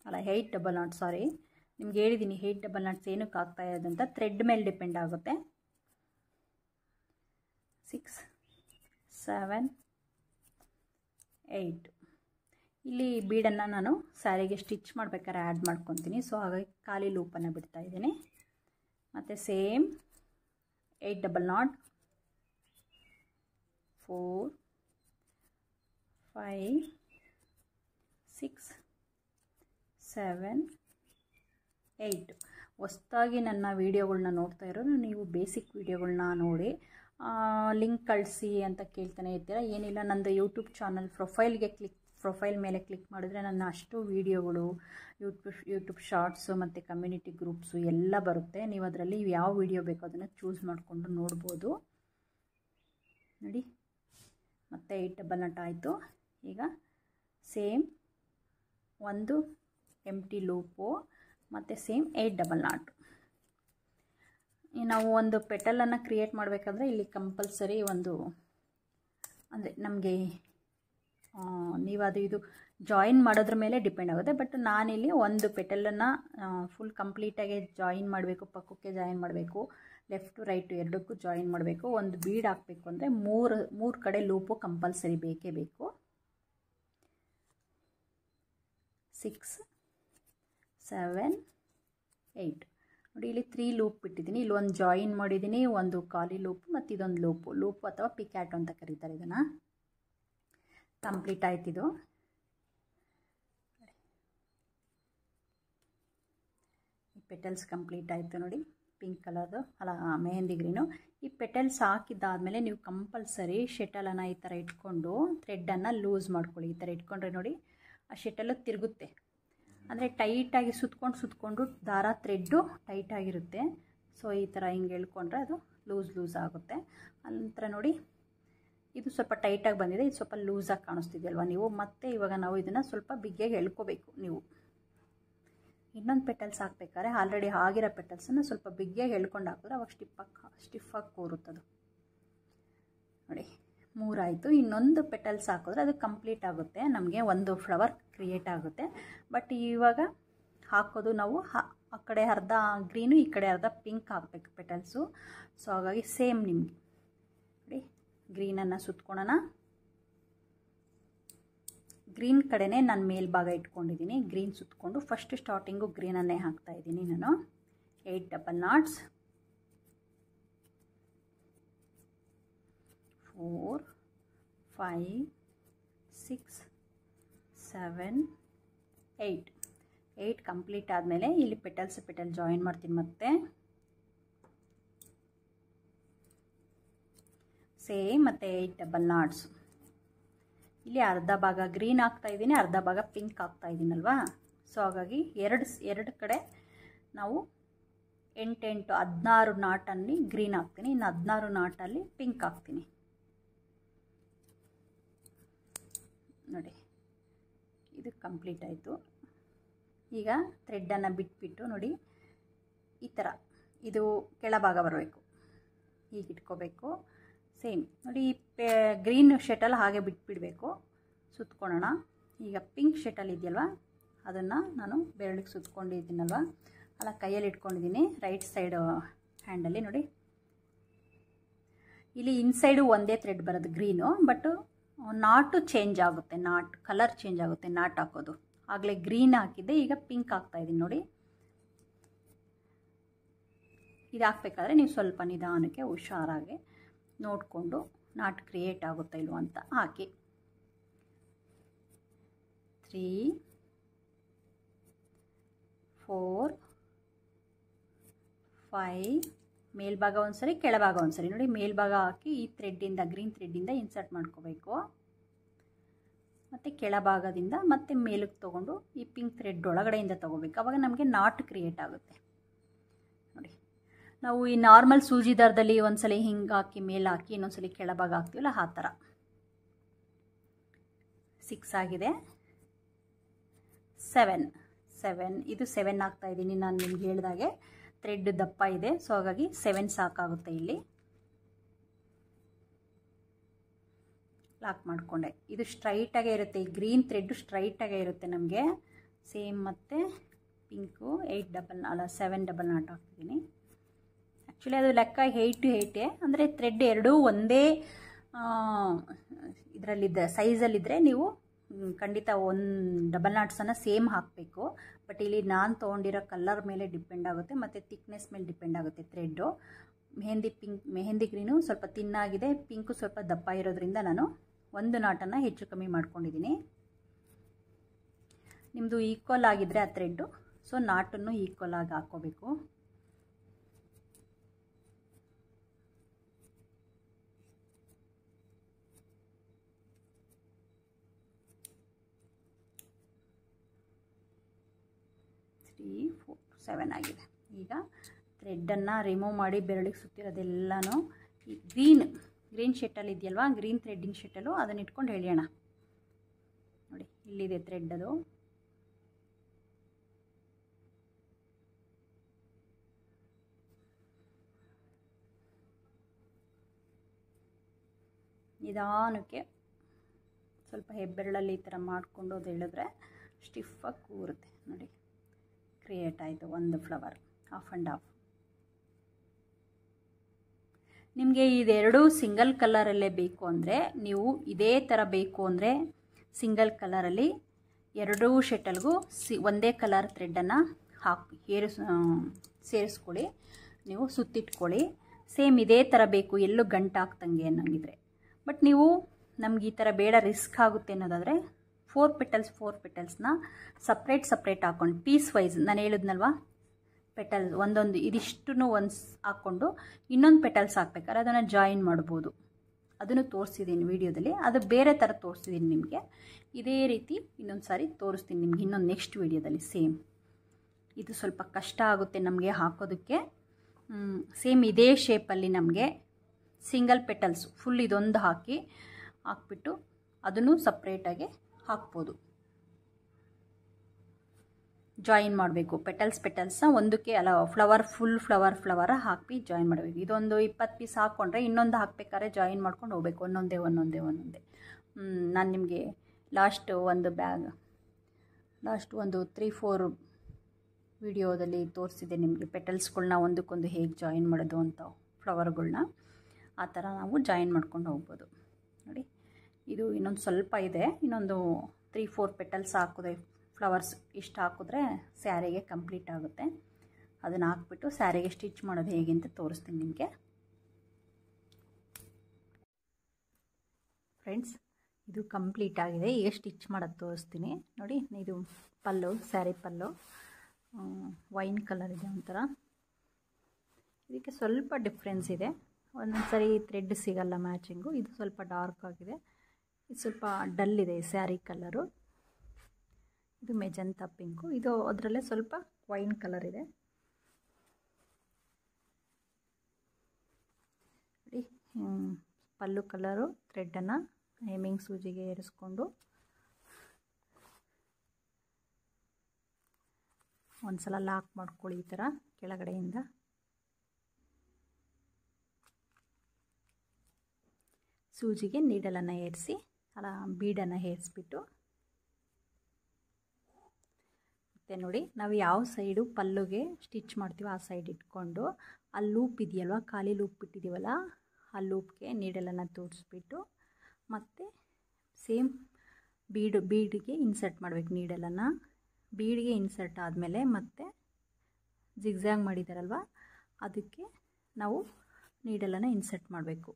ಅಲ್ಲ ಏಯ್ಟ್ ಡಬಲ್ ನಾಟ್ ಸಾರಿ ನಿಮ್ಗೆ ಹೇಳಿದ್ದೀನಿ ಏಯ್ಟ್ ಡಬಲ್ ನಾಟ್ಸ್ ಏನಕ್ಕೆ ಆಗ್ತಾ ಇರೋದಂತ ಥ್ರೆಡ್ ಮೇಲೆ ಡಿಪೆಂಡ್ ಆಗುತ್ತೆ ಸೆವೆನ್ ಏಯ್ಟು ಇಲ್ಲಿ ಬೀಡನ್ನು ನಾನು ಸ್ಯಾರಿಗೆ ಸ್ಟಿಚ್ ಮಾಡ್ಬೇಕಾದ್ರೆ ಆ್ಯಡ್ ಮಾಡ್ಕೊತೀನಿ ಸೊ ಹಾಗಾಗಿ ಖಾಲಿ ಲೂಪನ್ನು ಬಿಡ್ತಾ ಇದ್ದೀನಿ ಮತ್ತು same eight double knot four five six seven eight ಹೊಸ್ತಾಗಿ ನನ್ನ ವೀಡಿಯೋಗಳನ್ನ ನೋಡ್ತಾ ಇರೋದು ನೀವು ಬೇಸಿಕ್ ವೀಡಿಯೋಗಳನ್ನ ನೋಡಿ ಲಿಂಕ್ ಕಳಿಸಿ ಅಂತ ಕೇಳ್ತಾನೆ ಇರ್ತೀರ ಏನಿಲ್ಲ ನಂದು ಯೂಟ್ಯೂಬ್ ಚಾನಲ್ ಪ್ರೊಫೈಲ್ಗೆ ಕ್ಲಿಕ್ ಪ್ರೊಫೈಲ್ ಮೇಲೆ ಕ್ಲಿಕ್ ಮಾಡಿದ್ರೆ ನನ್ನ ಅಷ್ಟು ವೀಡಿಯೋಗಳು ಯೂಟ್ಯೂಬ್ ಯೂಟ್ಯೂಬ್ ಶಾರ್ಟ್ಸು ಮತ್ತು ಕಮ್ಯುನಿಟಿ ಗ್ರೂಪ್ಸು ಎಲ್ಲ ಬರುತ್ತೆ ನೀವು ಅದರಲ್ಲಿ ಯಾವ ವೀಡಿಯೋ ಬೇಕೋ ಅದನ್ನು ಚೂಸ್ ಮಾಡಿಕೊಂಡು ನೋಡ್ಬೋದು ನೋಡಿ ಮತ್ತೆ ಈ ಡಬಲ್ ನಟ್ ಆಯಿತು ಈಗ ಸೇಮ್ ಒಂದು ಎಮ್ ಟಿ ಲೂಪು ಮತ್ತು ಸೇಮ್ ಏಯ್ಟ್ ಡಬಲ್ ನಾಟು ನಾವು ಒಂದು ಪೆಟಲನ್ನು ಕ್ರಿಯೇಟ್ ಮಾಡಬೇಕಂದ್ರೆ ಇಲ್ಲಿ ಕಂಪಲ್ಸರಿ ಒಂದು ಅಂದರೆ ನಮಗೆ ನೀವು ಅದು ಇದು ಜಾಯಿನ್ ಮಾಡೋದ್ರ ಮೇಲೆ ಡಿಪೆಂಡ್ ಆಗುತ್ತೆ ಬಟ್ ನಾನಿಲ್ಲಿ ಒಂದು ಪೆಟಲನ್ನು ಫುಲ್ ಕಂಪ್ಲೀಟಾಗಿ ಜಾಯಿನ್ ಮಾಡಬೇಕು ಪಕ್ಕಕ್ಕೆ ಜಾಯಿನ್ ಮಾಡಬೇಕು ಲೆಫ್ಟು ರೈಟು ಎರಡಕ್ಕೂ ಜಾಯಿನ್ ಮಾಡಬೇಕು ಒಂದು ಬೀಡ್ ಹಾಕಬೇಕು ಅಂದರೆ ಮೂರು ಮೂರು ಕಡೆ ಲೂಪು ಕಂಪಲ್ಸರಿ ಬೇಕೇ ಬೇಕು ಸಿಕ್ಸ್ ಸೆವೆನ್ ಏಯ್ಟ್ ನೋಡಿ ಇಲ್ಲಿ ತ್ರೀ ಲೂಪ್ ಬಿಟ್ಟಿದ್ದೀನಿ ಇಲ್ಲಿ ಒಂದು ಜಾಯಿನ್ ಮಾಡಿದ್ದೀನಿ ಒಂದು ಖಾಲಿ ಲೂಪ್ ಮತ್ತು ಇದೊಂದು ಲೂಪು ಲೂಪ್ ಅಥವಾ ಪಿಕ್ಯಾಟ್ ಅಂತ ಕರೀತಾರೆ ಇದನ್ನು ಕಂಪ್ಲೀಟ್ ಆಯ್ತಿದು ಪೆಟಲ್ಸ್ ಕಂಪ್ಲೀಟ್ ಆಯಿತು ನೋಡಿ ಪಿಂಕ್ ಕಲರ್ದು ಅಲ್ಲ ಮೆಹಂದಿ ಗ್ರೀನು ಈ ಪೆಟಲ್ಸ್ ಹಾಕಿದ್ದಾದಮೇಲೆ ನೀವು ಕಂಪಲ್ಸರಿ ಶೆಟಲನ್ನು ಈ ಥರ ಇಟ್ಕೊಂಡು ಥ್ರೆಡ್ಡನ್ನು ಲೂಸ್ ಮಾಡ್ಕೊಳ್ಳಿ ಈ ಥರ ಇಟ್ಕೊಂಡ್ರೆ ನೋಡಿ ಆ ಶೆಟಲು ತಿರುಗುತ್ತೆ ಅಂದರೆ ಟೈಟಾಗಿ ಸುತ್ಕೊಂಡು ಸುತ್ಕೊಂಡು ದಾರ ಥ್ರೆಡ್ಡು ಟೈಟಾಗಿರುತ್ತೆ ಸೊ ಈ ಥರ ಹಿಂಗೆ ಹೇಳ್ಕೊಂಡ್ರೆ ಅದು ಲೂಸ್ ಲೂಸ್ ಆಗುತ್ತೆ ಅನಂತರ ನೋಡಿ ಇದು ಸ್ವಲ್ಪ ಟೈಟಾಗಿ ಬಂದಿದೆ ಇದು ಸ್ವಲ್ಪ ಲೂಸಾಗಿ ಕಾಣಿಸ್ತಿದೆಯಲ್ವ ನೀವು ಮತ್ತೆ ಇವಾಗ ನಾವು ಇದನ್ನು ಸ್ವಲ್ಪ ಬಿಗ್ಗೆಗೆ ಎಳ್ಕೋಬೇಕು ನೀವು ಇನ್ನೊಂದು ಪೆಟಲ್ಸ್ ಹಾಕ್ಬೇಕಾದ್ರೆ ಆಲ್ರೆಡಿ ಆಗಿರೋ ಪೆಟಲ್ಸನ್ನು ಸ್ವಲ್ಪ ಬಿಗ್ಗೆಗೆ ಹೇಳ್ಕೊಂಡು ಹಾಕಿದ್ರೆ ಅವಾಗ ಸ್ಟಿಫ್ ಸ್ಟಿಫಾಗಿ ಕೂರುತ್ತದು ನೋಡಿ ಮೂರಾಯಿತು ಇನ್ನೊಂದು ಪೆಟಲ್ಸ್ ಹಾಕಿದ್ರೆ ಅದು ಕಂಪ್ಲೀಟ್ ಆಗುತ್ತೆ ನಮಗೆ ಒಂದು ಫ್ಲವರ್ ಕ್ರಿಯೇಟ್ ಆಗುತ್ತೆ ಬಟ್ ಇವಾಗ ಹಾಕೋದು ನಾವು ಆ ಕಡೆ ಅರ್ಧ ಗ್ರೀನು ಈ ಕಡೆ ಅರ್ಧ ಪಿಂಕ್ ಹಾಕ್ಬೇಕು ಪೆಟಲ್ಸು ಸೊ ಹಾಗಾಗಿ ಸೇಮ್ ನಿಮಗೆ ನೋಡಿ ಗ್ರೀನನ್ನು ಸುತ್ಕೊಳೋಣ ಗ್ರೀನ್ ಕಡೆನೇ ನಾನು ಮೇಲ್ಭಾಗ ಇಟ್ಕೊಂಡಿದ್ದೀನಿ ಗ್ರೀನ್ ಸುತ್ತಕೊಂಡು ಫಸ್ಟ್ ಸ್ಟಾರ್ಟಿಂಗು ಗ್ರೀನನ್ನೇ ಹಾಕ್ತಾ ಇದ್ದೀನಿ ನಾನು eight double knots four five, six seven eight eight complete ಆದಮೇಲೆ ಇಲ್ಲಿ ಪೆಟಲ್ಸ್ ಪೆಟಲ್ ಜಾಯಿನ್ ಮಾಡ್ತೀನಿ ಮತ್ತೆ ಸೇಮ್ ಮತ್ತು ಏಯ್ಟ್ ಡಬಲ್ ನಾಟ್ಸ್ ಇಲ್ಲಿ ಅರ್ಧ ಭಾಗ ಗ್ರೀನ್ ಆಗ್ತಾ ಇದ್ದೀನಿ ಅರ್ಧ ಭಾಗ ಪಿಂಕ್ ಆಗ್ತಾ ಇದ್ದೀನಲ್ವಾ ಸೊ ಹಾಗಾಗಿ ಎರಡು ಎರಡು ಕಡೆ ನಾವು ಎಂಟೆಂಟು ಹದಿನಾರು ನಾಟಲ್ಲಿ ಗ್ರೀನ್ ಹಾಕ್ತೀನಿ ಇನ್ನು ಹದಿನಾರು ನಾಟಲ್ಲಿ ಪಿಂಕ್ ಹಾಕ್ತೀನಿ ನೋಡಿ ಇದು ಕಂಪ್ಲೀಟ್ ಆಯಿತು ಈಗ ಥ್ರೆಡ್ಡನ್ನು ಬಿಟ್ಬಿಟ್ಟು ನೋಡಿ ಈ ಥರ ಇದು ಕೆಳಭಾಗ ಬರಬೇಕು ಹೀಗೆ ಇಟ್ಕೋಬೇಕು ಸೇಮ್ ನೋಡಿ ಪೇ ಗ್ರೀನ್ ಶೆಟಲ್ಲಿ ಹಾಗೆ ಬಿಟ್ಬಿಡಬೇಕು ಸುತ್ಕೊಳ್ಳೋಣ ಈಗ ಪಿಂಕ್ ಶೆಟಲ್ ಇದೆಯಲ್ವ ಅದನ್ನು ನಾನು ಬೆರಳಿಗೆ ಸುತ್ಕೊಂಡಿದ್ದೀನಲ್ವ ಅಲ್ಲ ಕೈಯಲ್ಲಿ ಇಟ್ಕೊಂಡಿದ್ದೀನಿ ರೈಟ್ ಸೈಡ್ ಹ್ಯಾಂಡಲ್ಲಿ ನೋಡಿ ಇಲ್ಲಿ ಇನ್ಸೈಡು ಒಂದೇ ಥ್ರೆಡ್ ಬರೋದು ಗ್ರೀನು ಬಟ್ ನಾಟು ಚೇಂಜ್ ಆಗುತ್ತೆ ನಾಟ್ ಕಲರ್ ಚೇಂಜ್ ಆಗುತ್ತೆ ನಾಟ್ ಹಾಕೋದು ಆಗಲೇ ಗ್ರೀನ್ ಹಾಕಿದ್ದೆ ಈಗ ಪಿಂಕ್ ಹಾಕ್ತಾ ಇದ್ದೀನಿ ನೋಡಿ ಇದು ಹಾಕ್ಬೇಕಾದ್ರೆ ನೀವು ಸ್ವಲ್ಪ ನಿಧಾನಕ್ಕೆ ಹುಷಾರಾಗಿ ನೋಡಿಕೊಂಡು ನಾಟ್ ಕ್ರಿಯೇಟ್ ಆಗುತ್ತೆ ಇಲ್ವ ಅಂತ ಹಾಕಿ ತ್ರೀ ಫೋರ್ ಫೈವ್ ಮೇಲ್ಭಾಗ ಒಂದ್ಸರಿ ಕೆಳಭಾಗ ಒಂದ್ಸರಿ ನೋಡಿ ಮೇಲ್ಭಾಗ ಹಾಕಿ ಈ ಥ್ರೆಡ್ಡಿಂದ ಗ್ರೀನ್ ಥ್ರೆಡ್ಡಿಂದ ಇನ್ಸರ್ಟ್ ಮಾಡ್ಕೋಬೇಕು ಮತ್ತು ಕೆಳಭಾಗದಿಂದ ಮತ್ತು ಮೇಲಕ್ಕೆ ತೊಗೊಂಡು ಈ ಪಿಂಕ್ ಥ್ರೆಡ್ ಒಳಗಡೆಯಿಂದ ತೊಗೋಬೇಕು ಅವಾಗ ನಮಗೆ ನಾಟ್ ಕ್ರಿಯೇಟ್ ಆಗುತ್ತೆ ನೋಡಿ ನಾವು ಈ ನಾರ್ಮಲ್ ಸೂಜಿ ದಾರದಲ್ಲಿ ಒಂದು ಸಲ ಹಿಂಗೆ ಹಾಕಿ ಮೇಲೆ ಹಾಕಿ ಇನ್ನೊಂದ್ಸಲಿ ಕೆಳಭಾಗ ಹಾಕ್ತೀವಲ್ಲ ಆ ಥರ ಸಿಕ್ಸ್ ಆಗಿದೆ ಸೆವೆನ್ ಸೆವೆನ್ ಇದು ಸೆವೆನ್ ಆಗ್ತಾಯಿದ್ದೀನಿ ನಾನು ನಿಮ್ಗೆ ಹೇಳಿದಾಗೆ ಥ್ರೆಡ್ ದಪ್ಪ ಇದೆ ಸೊ ಹಾಗಾಗಿ ಸೆವೆನ್ ಸಾಕಾಗುತ್ತೆ ಇಲ್ಲಿ ಲಾಕ್ ಮಾಡಿಕೊಂಡೆ ಇದು ಸ್ಟ್ರೈಟಾಗೇ ಇರುತ್ತೆ ಈ ಗ್ರೀನ್ ಥ್ರೆಡ್ಡು ಸ್ಟ್ರೈಟಾಗೇ ಇರುತ್ತೆ ನಮಗೆ ಸೇಮ್ ಮತ್ತು ಪಿಂಕು ಏಯ್ಟ್ ಡಬಲ್ ಅಲ್ಲ ಸೆವೆನ್ ಡಬಲ್ ನಾಟ್ ಹಾಕ್ತಿದ್ದೀನಿ ಆ್ಯಕ್ಚುಲಿ ಅದು ಲೆಕ್ಕ ಏಯ್ಟ್ ಟು ಏಯ್ಟೇ ಅಂದರೆ ಥ್ರೆಡ್ ಎರಡೂ ಒಂದೇ ಇದರಲ್ಲಿದ್ದ ಸೈಜಲ್ಲಿದ್ದರೆ ನೀವು ಖಂಡಿತ ಒಂದು ಡಬಲ್ ನಾಟ್ಸನ್ನು ಸೇಮ್ ಹಾಕಬೇಕು ಬಟ್ ಇಲ್ಲಿ ನಾನು ತೊಗೊಂಡಿರೋ ಕಲರ್ ಮೇಲೆ ಡಿಪೆಂಡ್ ಆಗುತ್ತೆ ಮತ್ತು ತಿಕ್ನೆಸ್ ಮೇಲೆ ಡಿಪೆಂಡ್ ಆಗುತ್ತೆ thread mehndi pink mehndi green ಸ್ವಲ್ಪ ತಿನ್ನಾಗಿದೆ ಪಿಂಕು ಸ್ವಲ್ಪ ದಪ್ಪ ಇರೋದ್ರಿಂದ ನಾನು ಒಂದು ನಾಟನ್ನು ಹೆಚ್ಚು ಕಮ್ಮಿ ಮಾಡ್ಕೊಂಡಿದ್ದೀನಿ ನಿಮ್ಮದು ಈಕ್ವಲ್ ಆಗಿದ್ದರೆ ಆ ಥ್ರೆಡ್ಡು ಸೊ ನಾಟನ್ನು ಈಕ್ವಲ್ ಆಗಿ ಹಾಕ್ಕೋಬೇಕು ತ್ರೀ ಫೋರ್ ಸೆವೆನ್ ಆಗಿದೆ ಈಗ ಥ್ರೆಡ್ಡನ್ನು ರಿಮೂವ್ ಮಾಡಿ ಬೆರಳಿಗೆ ಸುತ್ತಿರೋದೆಲ್ಲನೂ ಈ ಗ್ರೀನ್ ಗ್ರೀನ್ ಶೆಟ್ಟಲ್ಲಿ ಇದೆಯಲ್ವಾ ಗ್ರೀನ್ ಥ್ರೆಡ್ಡಿಂಗ್ ಶೆಟ್ಟಲ್ಲು ಅದನ್ನು ಇಟ್ಕೊಂಡು ಹೇಳೋಣ ನೋಡಿ ಇಲ್ಲಿದೆ ಥ್ರೆಡ್ ಅದು ನಿಧಾನಕ್ಕೆ ಸ್ವಲ್ಪ ಹೆಬ್ಬೆರಳಲ್ಲಿ ಈ ಥರ ಮಾಡಿಕೊಂಡು ಅದು ಹೇಳಿದ್ರೆ ಸ್ಟಿಫಾಗಿ ಕೂರುತ್ತೆ ನೋಡಿ ಕ್ರಿಯೇಟ್ ಆಯಿತು ಒಂದು ಫ್ಲವರ್ ಆಫ್ ಆ್ಯಂಡ್ ಆಫ್ ನಿಮಗೆ ಇದೆರಡೂ ಸಿಂಗಲ್ ಕಲರಲ್ಲೇ ಬೇಕು ಅಂದರೆ ನೀವು ಇದೇ ಥರ ಬೇಕು ಅಂದರೆ ಸಿಂಗಲ್ ಕಲರಲ್ಲಿ ಎರಡೂ ಶೆಟಲ್ಗೂ ಸಿ ಒಂದೇ ಕಲರ್ ಥ್ರೆಡ್ಡನ್ನು ಹಾಕಿ ಏರಿಸ ಸೇರಿಸ್ಕೊಳ್ಳಿ ನೀವು ಸುತ್ತಿಟ್ಕೊಳ್ಳಿ ಸೇಮ್ ಇದೇ ಥರ ಬೇಕು ಎಲ್ಲೂ ಗಂಟಾಗ್ತಂಗೆ ಅನ್ನೋಂಗಿದ್ರೆ ಬಟ್ ನೀವು ನಮ್ಗೆ ಈ ಥರ ಬೇಡ ರಿಸ್ಕ್ ಆಗುತ್ತೆ ಅನ್ನೋದಾದರೆ ಫೋರ್ ಪೆಟಲ್ಸ್ ಫೋರ್ ಪೆಟಲ್ಸ್ನ ಸಪ್ರೇಟ್ ಸಪ್ರೇಟ್ ಹಾಕ್ಕೊಂಡು ಪೀಸ್ ವೈಸ್ ನಾನು ಹೇಳಿದ್ನಲ್ವಾ ಪೆಟಲ್ ಒಂದೊಂದು ಇದಿಷ್ಟು ಒಂದು ಹಾಕ್ಕೊಂಡು ಇನ್ನೊಂದು ಪೆಟಲ್ಸ್ ಹಾಕ್ಬೇಕಾದ್ರೆ ಅದನ್ನು ಜಾಯಿನ್ ಮಾಡ್ಬೋದು ಅದನ್ನು ತೋರಿಸಿದ್ದೀನಿ ವಿಡಿಯೋದಲ್ಲಿ ಅದು ಬೇರೆ ಥರ ತೋರಿಸಿದ್ದೀನಿ ನಿಮಗೆ ಇದೇ ರೀತಿ ಇನ್ನೊಂದು ಸಾರಿ ತೋರಿಸ್ತೀನಿ ನಿಮಗೆ ಇನ್ನೊಂದು ನೆಕ್ಸ್ಟ್ ವಿಡಿಯೋದಲ್ಲಿ ಸೇಮ್ ಇದು ಸ್ವಲ್ಪ ಕಷ್ಟ ಆಗುತ್ತೆ ನಮಗೆ ಹಾಕೋದಕ್ಕೆ ಸೇಮ್ ಇದೇ ಶೇಪಲ್ಲಿ ನಮಗೆ ಸಿಂಗಲ್ ಪೆಟಲ್ಸ್ ಫುಲ್ ಇದೊಂದು ಹಾಕಿ ಹಾಕ್ಬಿಟ್ಟು ಅದನ್ನು ಸಪ್ರೇಟಾಗಿ ಹಾಕ್ಬೋದು ಜಾಯಿನ್ ಮಾಡಬೇಕು ಪೆಟಲ್ಸ್ ಪೆಟಲ್ಸ್ನ ಒಂದಕ್ಕೆ ಅಲ್ಲ ಫ್ಲವರ್ ಫುಲ್ ಫ್ಲವರ್ ಫ್ಲವರ ಹಾಕಿ ಜಾಯಿನ್ ಮಾಡಬೇಕು ಇದೊಂದು ಇಪ್ಪತ್ತು ಪೀಸ್ ಹಾಕ್ಕೊಂಡ್ರೆ ಇನ್ನೊಂದು ಹಾಕಬೇಕಾದ್ರೆ ಜಾಯಿನ್ ಮಾಡ್ಕೊಂಡು ಹೋಗ್ಬೇಕು ಒಂದೊಂದೇ ಒಂದೊಂದೇ ಒಂದೊಂದೇ ನಾನು ನಿಮಗೆ ಲಾಸ್ಟ್ ಒಂದು ಬ್ಯಾಗ್ ಲಾಸ್ಟ್ ಒಂದು ತ್ರೀ ಫೋರ್ ವಿಡಿಯೋದಲ್ಲಿ ತೋರಿಸಿದೆ ನಿಮಗೆ ಪೆಟಲ್ಸ್ಗಳನ್ನ ಒಂದಕ್ಕೊಂದು ಹೇಗೆ ಜಾಯಿನ್ ಮಾಡೋದು ಅಂತ ಫ್ಲವರ್ಗಳನ್ನ ಆ ಥರ ನಾವು ಜಾಯಿನ್ ಮಾಡ್ಕೊಂಡು ಹೋಗ್ಬೋದು ಇದು ಇನ್ನೊಂದು ಸ್ವಲ್ಪ ಇದೆ ಇನ್ನೊಂದು ತ್ರೀ ಫೋರ್ ಪೆಟಲ್ಸ್ ಹಾಕಿದೆ ಫ್ಲವರ್ಸ್ ಇಷ್ಟು ಹಾಕಿದ್ರೆ ಸ್ಯಾರಿಗೆ ಕಂಪ್ಲೀಟ್ ಆಗುತ್ತೆ ಅದನ್ನು ಹಾಕ್ಬಿಟ್ಟು ಸ್ಯಾರಿಗೆ ಸ್ಟಿಚ್ ಮಾಡೋದು ಹೇಗೆ ಅಂತ ತೋರಿಸ್ತೀನಿ ನಿಮಗೆ ಫ್ರೆಂಡ್ಸ್ ಇದು ಕಂಪ್ಲೀಟ್ ಆಗಿದೆ ಈಗ ಸ್ಟಿಚ್ ಮಾಡೋದು ತೋರಿಸ್ತೀನಿ ನೋಡಿ ಇದು ಪಲ್ಲು ಸ್ಯಾರಿ ಪಲ್ಲು ವೈನ್ ಕಲರ್ ಇದೆ ಒಂಥರ ಇದಕ್ಕೆ ಸ್ವಲ್ಪ ಡಿಫ್ರೆನ್ಸ್ ಇದೆ ಒಂದೊಂದು ಸರಿ ಥ್ರೆಡ್ ಸಿಗಲ್ಲ ಮ್ಯಾಚಿಂಗು ಇದು ಸ್ವಲ್ಪ ಡಾರ್ಕ್ ಆಗಿದೆ ಇದು ಸ್ವಲ್ಪ ಡಲ್ ಇದೆ ಈ ಸ್ಯಾರಿ ಕಲರು ಇದು ಮೆಜಂತ ಪಿಂಕು ಇದು ಅದರಲ್ಲೇ ಸ್ವಲ್ಪ ವೈನ್ ಕಲರ್ ಇದೆ ನೋಡಿ ಪಲ್ಲು ಕಲರು ಥ್ರೆಡ್ಡನ್ನು ಹೇಮಿಂಗ್ ಸೂಜಿಗೆ ಏರಿಸ್ಕೊಂಡು ಒಂದು ಸಲ ಲಾಕ್ ಮಾಡ್ಕೊಳ್ಳಿ ಈ ಥರ ಕೆಳಗಡೆಯಿಂದ ಸೂಜಿಗೆ ನೀಡಲನ್ನು ಏರಿಸಿ ಬೀಡನ್ನು ಹೇರಿಸ್ಬಿಟ್ಟು ಮತ್ತು ನೋಡಿ ನಾವು ಯಾವ ಸೈಡು ಪಲ್ಲುಗೆ ಸ್ಟಿಚ್ ಮಾಡ್ತೀವೋ ಆ ಸೈಡ್ ಇಟ್ಕೊಂಡು ಆ ಲೂಪ್ ಇದೆಯಲ್ವ ಖಾಲಿ ಲೂಪ್ ಬಿಟ್ಟಿದ್ದೀವಲ್ಲ ಆ ಲೂಪ್ಗೆ ನೀಡಲನ್ನು ತೋರಿಸ್ಬಿಟ್ಟು ಮತ್ತು ಸೇಮ್ ಬೀಡು ಬೀಡಿಗೆ ಇನ್ಸರ್ಟ್ ಮಾಡಬೇಕು ನೀಡಲನ್ನು ಬೀಡಿಗೆ ಇನ್ಸರ್ಟ್ ಆದಮೇಲೆ ಮತ್ತೆ ಜಿಗ್ಝಾಗ್ ಮಾಡಿದಾರಲ್ವ ಅದಕ್ಕೆ ನಾವು ನೀಡಲನ್ನು ಇನ್ಸರ್ಟ್ ಮಾಡಬೇಕು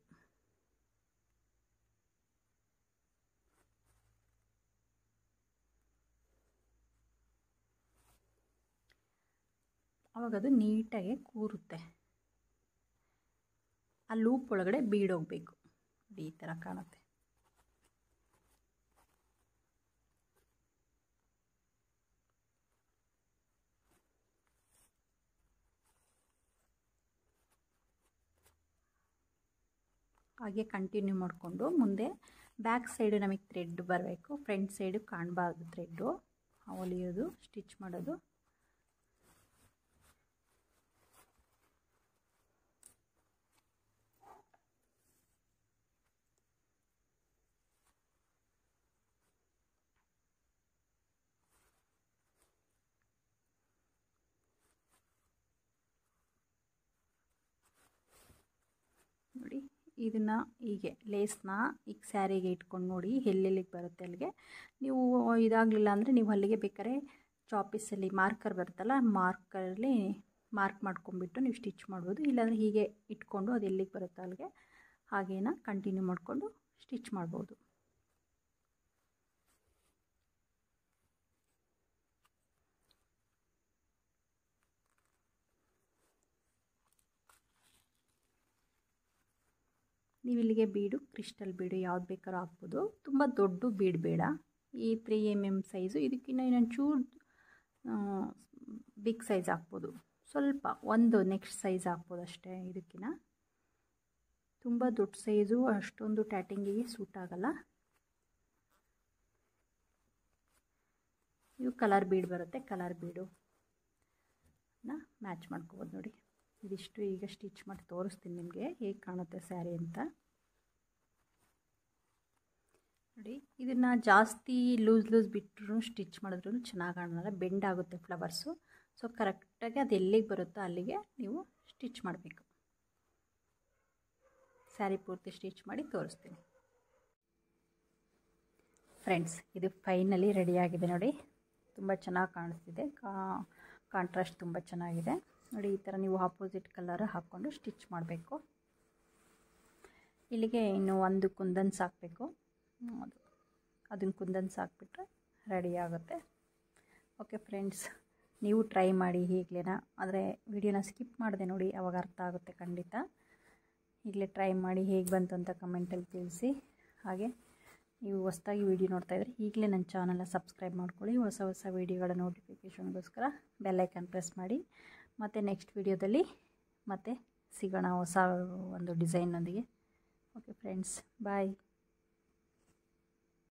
ಆವಾಗ ಅದು ನೀಟಾಗಿ ಕೂರುತ್ತೆ ಆ ಲೂಪ್ ಒಳಗಡೆ ಬೀಡೋಗಬೇಕು ಈ ಥರ ಕಾಣುತ್ತೆ ಹಾಗೆ ಕಂಟಿನ್ಯೂ ಮಾಡಿಕೊಂಡು ಮುಂದೆ ಬ್ಯಾಕ್ ಸೈಡು ನಮಗೆ ಥ್ರೆಡ್ ಬರಬೇಕು ಫ್ರಂಟ್ ಸೈಡು ಕಾಣಬಾರ್ದು ಥ್ರೆಡ್ಡು ಹೊಲಿಯೋದು ಸ್ಟಿಚ್ ಮಾಡೋದು ಇದನ್ನು ಹೀಗೆ ಲೇಸ್ನ ಈಗ ಸ್ಯಾರಿಗೆ ಇಟ್ಕೊಂಡು ನೋಡಿ ಎಲ್ಲೆಲ್ಲಿಗೆ ಬರುತ್ತೆ ಅಲ್ಲಿಗೆ ನೀವು ಇದಾಗಲಿಲ್ಲ ಅಂದರೆ ನೀವು ಅಲ್ಲಿಗೆ ಬೇಕಾದ್ರೆ ಚಾಪೀಸಲ್ಲಿ ಮಾರ್ಕರ್ ಬರುತ್ತಲ್ಲ ಮಾರ್ಕರಲ್ಲಿ ಮಾರ್ಕ್ ಮಾಡ್ಕೊಂಡ್ಬಿಟ್ಟು ನೀವು ಸ್ಟಿಚ್ ಮಾಡ್ಬೋದು ಇಲ್ಲಾಂದರೆ ಹೀಗೆ ಇಟ್ಕೊಂಡು ಅದು ಎಲ್ಲಿಗೆ ಬರುತ್ತೆ ಅಲ್ಲಿಗೆ ಹಾಗೇನ ಕಂಟಿನ್ಯೂ ಮಾಡಿಕೊಂಡು ಸ್ಟಿಚ್ ಮಾಡ್ಬೋದು ನೀವು ಇಲ್ಲಿಗೆ ಬೀಡು ಕ್ರಿಸ್ಟಲ್ ಬೀಡು ಯಾವ್ದು ಬೇಕಾದ್ರೂ ಹಾಕ್ಬೋದು ತುಂಬ ದೊಡ್ಡ ಬೀಡ್ ಬೇಡ ಈ ತ್ರೀ ಎಮ್ ಎಮ್ ಸೈಜು ಇದಕ್ಕಿಂತ ಇನ್ನೊಂದು ಬಿಗ್ ಸೈಜ್ ಹಾಕ್ಬೋದು ಸ್ವಲ್ಪ ಒಂದು ನೆಕ್ಸ್ಟ್ ಸೈಜ್ ಹಾಕ್ಬೋದು ಅಷ್ಟೇ ಇದಕ್ಕಿಂತ ತುಂಬ ದೊಡ್ಡ ಸೈಜು ಅಷ್ಟೊಂದು ಟ್ಯಾಟಿಂಗಿಗೆ ಸೂಟ್ ಆಗೋಲ್ಲ ಇವು ಕಲರ್ ಬೀಡ್ ಬರುತ್ತೆ ಕಲರ್ ಬೀಡು ಮ್ಯಾಚ್ ಮಾಡ್ಕೋಬೋದು ನೋಡಿ ಇದಿಷ್ಟು ಈಗ ಸ್ಟಿಚ್ ಮಾಡಿ ತೋರಿಸ್ತೀನಿ ನಿಮಗೆ ಹೇಗೆ ಕಾಣುತ್ತೆ ಸ್ಯಾರಿ ಅಂತ ನೋಡಿ ಇದನ್ನು ಜಾಸ್ತಿ ಲೂಸ್ ಲೂಸ್ ಬಿಟ್ಟರು ಸ್ಟಿಚ್ ಮಾಡಿದ್ರು ಚೆನ್ನಾಗಿ ಕಾಣಲ್ಲ ಬೆಂಡ್ ಆಗುತ್ತೆ ಫ್ಲವರ್ಸು ಸೊ ಕರೆಕ್ಟಾಗಿ ಅದು ಎಲ್ಲಿಗೆ ಬರುತ್ತೋ ಅಲ್ಲಿಗೆ ನೀವು ಸ್ಟಿಚ್ ಮಾಡಬೇಕು ಸ್ಯಾರಿ ಪೂರ್ತಿ ಸ್ಟಿಚ್ ಮಾಡಿ ತೋರಿಸ್ತೀನಿ ಫ್ರೆಂಡ್ಸ್ ಇದು ಫೈನಲಿ ರೆಡಿಯಾಗಿದೆ ನೋಡಿ ತುಂಬ ಚೆನ್ನಾಗಿ ಕಾಣಿಸ್ತಿದೆ ಕಾಂಟ್ರಾಸ್ಟ್ ತುಂಬ ಚೆನ್ನಾಗಿದೆ ನೋಡಿ ಈ ಥರ ನೀವು ಆಪೋಸಿಟ್ ಕಲರ್ ಹಾಕ್ಕೊಂಡು ಸ್ಟಿಚ್ ಮಾಡಬೇಕು ಇಲ್ಲಿಗೆ ಇನ್ನು ಒಂದು ಕುಂದನ್ ಹಾಕಬೇಕು ಅದು ಅದನ್ನು ಕುಂದನ್ ಹಾಕ್ಬಿಟ್ರೆ ರೆಡಿ ಆಗುತ್ತೆ ಓಕೆ ಫ್ರೆಂಡ್ಸ್ ನೀವು ಟ್ರೈ ಮಾಡಿ ಈಗಲೇನ ಆದರೆ ವಿಡಿಯೋನ ಸ್ಕಿಪ್ ಮಾಡಿದೆ ನೋಡಿ ಅವಾಗ ಅರ್ಥ ಆಗುತ್ತೆ ಖಂಡಿತ ಈಗಲೇ ಟ್ರೈ ಮಾಡಿ ಹೇಗೆ ಬಂತು ಅಂತ ಕಮೆಂಟಲ್ಲಿ ತಿಳಿಸಿ ಹಾಗೆ ನೀವು ಹೊಸದಾಗಿ ವೀಡಿಯೋ ಇದ್ರೆ ಈಗಲೇ ನನ್ನ ಚಾನಲ್ನ ಸಬ್ಸ್ಕ್ರೈಬ್ ಮಾಡ್ಕೊಳ್ಳಿ ಹೊಸ ಹೊಸ ವೀಡಿಯೋಗಳ ನೋಟಿಫಿಕೇಷನ್ಗೋಸ್ಕರ ಬೆಲ್ಲೈಕನ್ ಪ್ರೆಸ್ ಮಾಡಿ ಮತ್ತು ನೆಕ್ಸ್ಟ್ ವಿಡಿಯೋದಲ್ಲಿ ಮತ್ತೆ ಸಿಗೋಣ ಹೊಸ ಒಂದು ಡಿಸೈನ್ನೊಂದಿಗೆ ಓಕೆ ಫ್ರೆಂಡ್ಸ್ ಬಾಯ್